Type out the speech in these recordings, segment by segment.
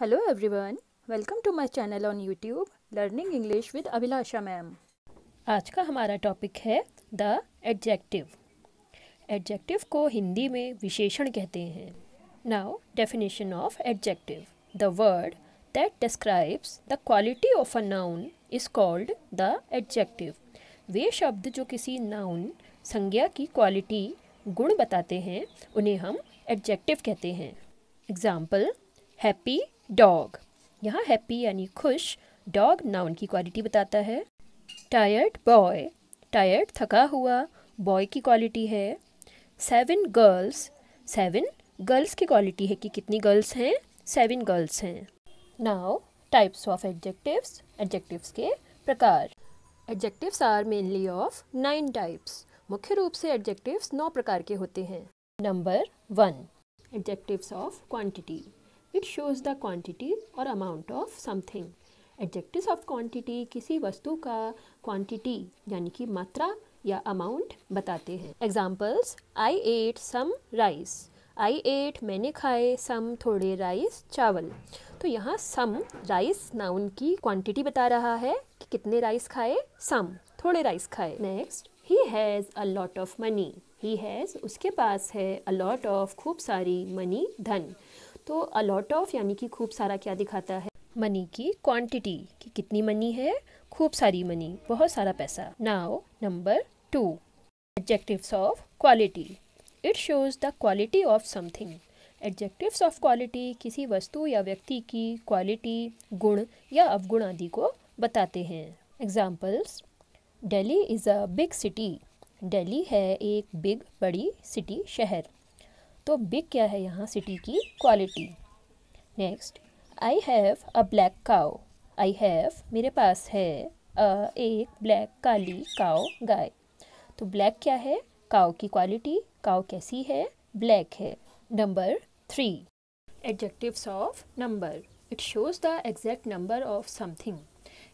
Hello everyone welcome to my channel on YouTube learning English with Abhilasha ma'am आज का हमारा topic है the adjective adjective को हिंदी में विशेषण कहते हैं now definition of adjective the word that describes the quality of a noun is called the adjective वे शब्द जो किसी नाउन संज्ञा की क्वालिटी गुण बताते हैं उन्हें हम एडजेक्टिव कहते हैं एग्जाम्पल हैप्पी डॉग यहाँ हैप्पी यानी खुश डॉग नाउन की क्वालिटी बताता है टायर्ड बॉय टायर्ड थका हुआ बॉय की क्वालिटी है सेवन गर्ल्स सेवन गर्ल्स की क्वालिटी है कि कितनी गर्ल्स हैं सेवन गर्ल्स हैं now types of adjectives adjectives के प्रकार adjectives are mainly of nine types मुख्य रूप से एडजेक्टिव्स नौ प्रकार के होते हैं number one adjectives of quantity it shows the quantities और amount of something adjective of quantity किसी वस्तु का क्वांटिटी यानी कि मात्रा या अमाउंट बताते हैं examples I ate some rice I ate मैंने खाए सम थोड़े राइस चावल तो यहाँ सम राइस नाउन की क्वांटिटी बता रहा है कि कितने राइस खाए सम थोड़े राइस खाए next he has a lot of money he has उसके पास है अ लॉट ऑफ खूब सारी मनी धन तो अलॉट ऑफ यानी कि खूब सारा क्या दिखाता है मनी की क्वांटिटी कि कितनी मनी है खूब सारी मनी बहुत सारा पैसा now number two adjectives of quality it shows the quality of something adjectives of quality किसी वस्तु या व्यक्ति की क्वालिटी गुण या अवगुण आदि को बताते हैं examples Delhi is a big city Delhi है एक बिग बड़ी सिटी शहर तो बिग क्या है यहाँ सिटी की quality next I have a black cow I have मेरे पास है अ एक ब्लैक काली काओ गाय तो ब्लैक क्या है काओ की क्वालिटी काओ कैसी है ब्लैक है number three adjectives of number it shows the exact number of something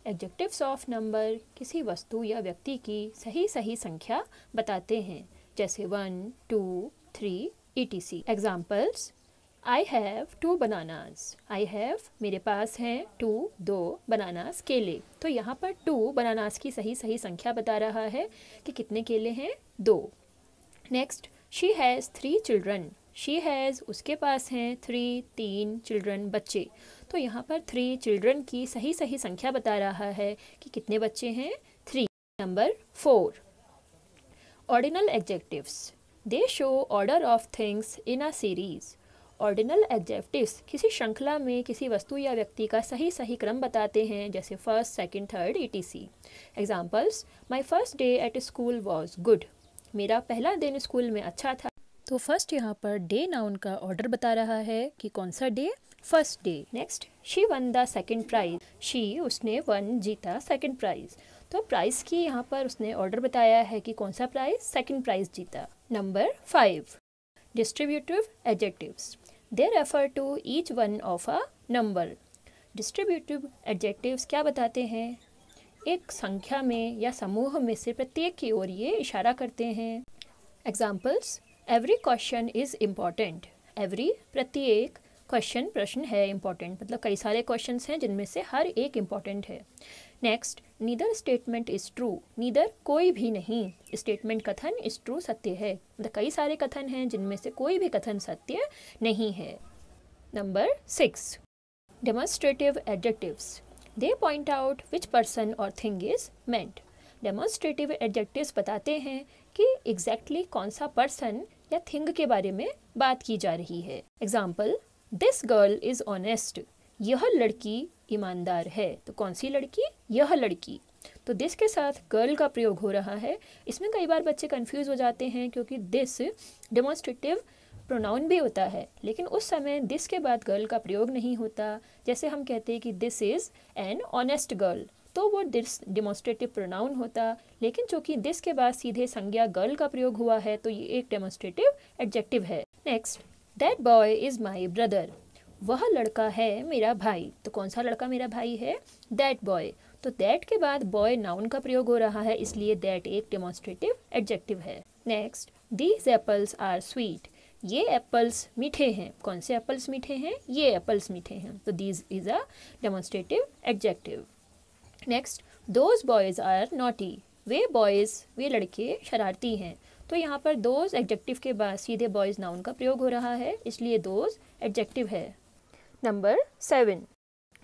adjectives of number किसी वस्तु या व्यक्ति की सही सही संख्या बताते हैं जैसे one two three etc. Examples I have two bananas. I have मेरे पास हैं two दो bananas केले तो यहाँ पर two bananas की सही सही संख्या बता रहा है कि कितने केले हैं दो next she has three children she has उसके पास हैं थ्री तीन चिल्ड्रन बच्चे तो यहाँ पर थ्री चिल्ड्रन की सही सही संख्या बता रहा है कि कितने बच्चे हैं three number four ordinal adjectives they show order of things in a series ordinal adjectives किसी श्रृंखला में किसी वस्तु या व्यक्ति का सही सही क्रम बताते हैं जैसे first second, third see examples my first day at school was good मेरा पहला दिन स्कूल में अच्छा था तो फर्स्ट यहाँ पर डे नाउन का ऑर्डर बता रहा है कि कौन सा day first day next she won the second prize she उसने वन जीता सेकेंड प्राइज़ तो प्राइस की यहाँ पर उसने ऑर्डर बताया है कि कौन सा प्राइस सेकंड प्राइस जीता number five distributive adjectives they refer to each one of a number distributive adjectives क्या बताते हैं एक संख्या में या समूह में से प्रत्येक की ओर ये इशारा करते हैं examples every question is important every प्रत्येक क्वेश्चन प्रश्न है इम्पॉर्टेंट मतलब कई सारे क्वेश्चन हैं जिनमें से हर एक इम्पॉर्टेंट है next neither statement is true neither कोई भी नहीं स्टेटमेंट कथन इज़ ट्रू सत्य है मतलब कई सारे कथन हैं जिनमें से कोई भी कथन सत्य नहीं है number six demonstrative adjectives they point out which person और thing is meant demonstrative adjectives बताते हैं कि एग्जैक्टली exactly कौन सा पर्सन या थिंग के बारे में बात की जा रही है example this girl is honest यह लड़की ईमानदार है तो कौन सी लड़की यह लड़की तो दिस के साथ गर्ल का प्रयोग हो रहा है इसमें कई बार बच्चे कंफ्यूज हो जाते हैं क्योंकि दिस डेमोन्स्ट्रेटिव प्रोनाउन भी होता है लेकिन उस समय दिस के बाद गर्ल का प्रयोग नहीं होता जैसे हम कहते हैं कि this is an honest girl तो वो दिस डेमोन्स्ट्रेटिव प्रोनाउन होता लेकिन चूंकि दिस के बाद सीधे संज्ञा गर्ल का प्रयोग हुआ है तो ये एक डेमोन्स्ट्रेटिव एडजेक्टिव है next that boy is my brother वह लड़का है मेरा भाई तो कौन सा लड़का मेरा भाई है दैट बॉय तो दैट के बाद बॉय नाउन का प्रयोग हो रहा है इसलिए दैट एक डेमोन्स्ट्रेटिव एडजेक्टिव है next these apples are sweet ये एप्पल्स मीठे हैं कौन से एप्पल्स मीठे हैं ये एप्पल्स मीठे हैं तो these is a demonstrative adjective next those boys are naughty वे बॉयज़ वे लड़के शरारती हैं तो यहाँ पर दोज एडजेक्टिव के बाद सीधे बॉयज़ नाउन का प्रयोग हो रहा है इसलिए दोज एडजेक्टिव है Number 7.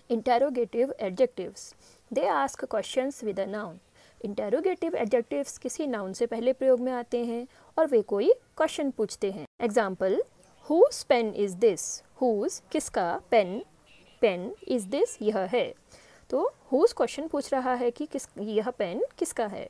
Interrogative adjectives. They ask questions with a noun. Interrogative adjectives किसी नाउन से पहले प्रयोग में आते हैं और वे कोई क्वेश्चन पूछते हैं example whose pen is this whose किसका पेन पेन इज दिस यह है तो हुज क्वेश्चन पूछ रहा है कि किस यह पेन किसका है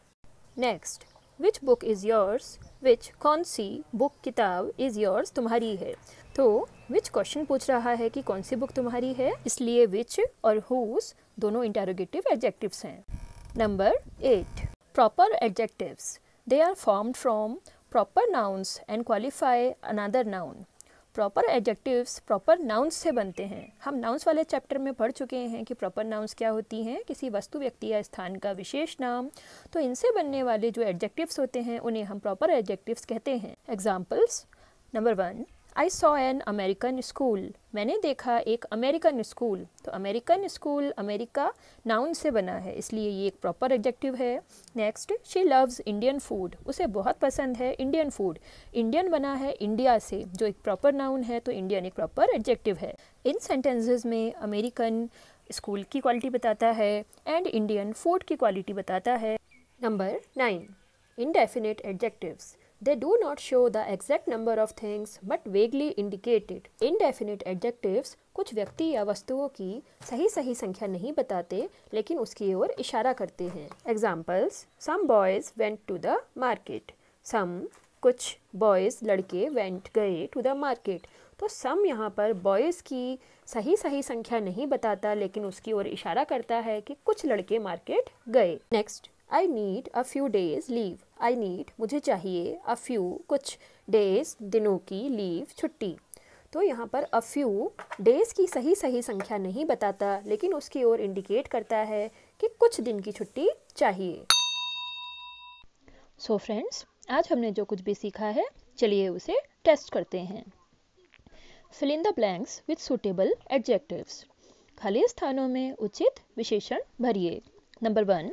next which book is yours which कौन सी बुक किताब इज़ योर्स तुम्हारी है तो विच क्वेश्चन पूछ रहा है कि कौन सी बुक तुम्हारी है इसलिए विच और हुज दोनों इंटेरोगेटिव एडजेक्टिव्स हैं number eight proper adjectives they are formed from proper nouns and qualify another noun proper adjectives proper nouns से बनते हैं हम नाउन्स वाले चैप्टर में पढ़ चुके हैं कि प्रॉपर नाउन्स क्या होती हैं किसी वस्तु व्यक्ति या स्थान का विशेष नाम तो इनसे बनने वाले जो एडजेक्टिव्स होते हैं उन्हें हम प्रॉपर एडजेक्टिव्स कहते हैं examples number one I saw an American school मैंने देखा एक अमेरिकन स्कूल तो अमेरिकन स्कूल अमेरिका नाउन से बना है इसलिए ये एक प्रॉपर एडजेक्टिव है next she loves Indian food उसे बहुत पसंद है इंडियन फूड इंडियन बना है इंडिया से जो एक प्रॉपर नाउन है तो इंडियन एक प्रॉपर एडजेक्टिव है इन सेंटेंसेज में अमेरिकन स्कूल की क्वालिटी बताता है एंड इंडियन फूड की क्वालिटी बताता है number nine indefinite adjectives They do not show the exact number of things but vaguely indicate it. Indefinite adjectives कुछ व्यक्ति या वस्तुओं की सही सही संख्या नहीं बताते लेकिन उसकी ओर इशारा करते हैं examples some boys went to the market some कुछ बॉयज़ लड़के वेंट गए टू द मार्केट तो सम यहाँ पर बॉयज़ की सही सही संख्या नहीं बताता लेकिन उसकी ओर इशारा करता है कि कुछ लड़के मार्केट गए next I need a few days leave I need मुझे चाहिए अ फ्यू कुछ डेज दिनों की लीव छुट्टी तो यहाँ पर अ फ्यू डेज़ की सही सही संख्या नहीं बताता लेकिन उसकी ओर इंडिकेट करता है कि कुछ दिन की छुट्टी चाहिए सो so फ्रेंड्स आज हमने जो कुछ भी सीखा है चलिए उसे टेस्ट करते हैं fill in the blanks with suitable adjectives खाली स्थानों में उचित विशेषण भरिए number one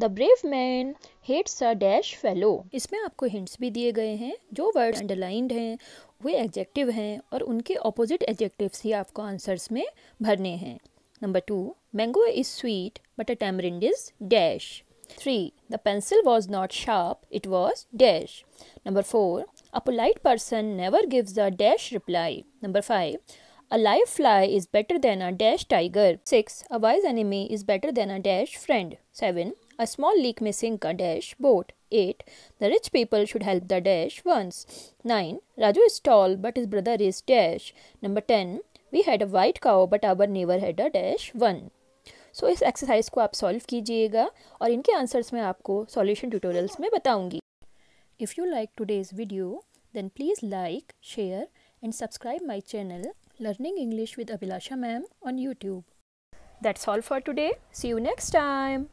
the brave man hates a dash fellow इसमें आपको हिंट्स भी दिए गए हैं जो वर्ड अंडरलाइंड हैं वे एडजेक्टिव हैं और उनके ऑपोजिट एडजेक्टिव्स ही आपको आंसर्स में भरने हैं number two mango is sweet but a tamarind is dash three the pencil was not sharp it was dash number four a polite person never gives a dash reply number five A live fly is better than a dash tiger. 6. A wise enemy is better than a dash friend. 7. A small leak may sink a dash boat. 8. The rich people should help the dash once. 9. Raju is tall but his brother is dash. Number 10. We had a white cow but our neighbor had a dash 1. So so, इस exercise को आप solve कीजिएगा और इनके answers मैं आपको solution tutorials में बताऊंगी if you like today's video then please like share and subscribe my channel Learning English with Abhilasha Ma'am on YouTube. That's all for today. See you next time.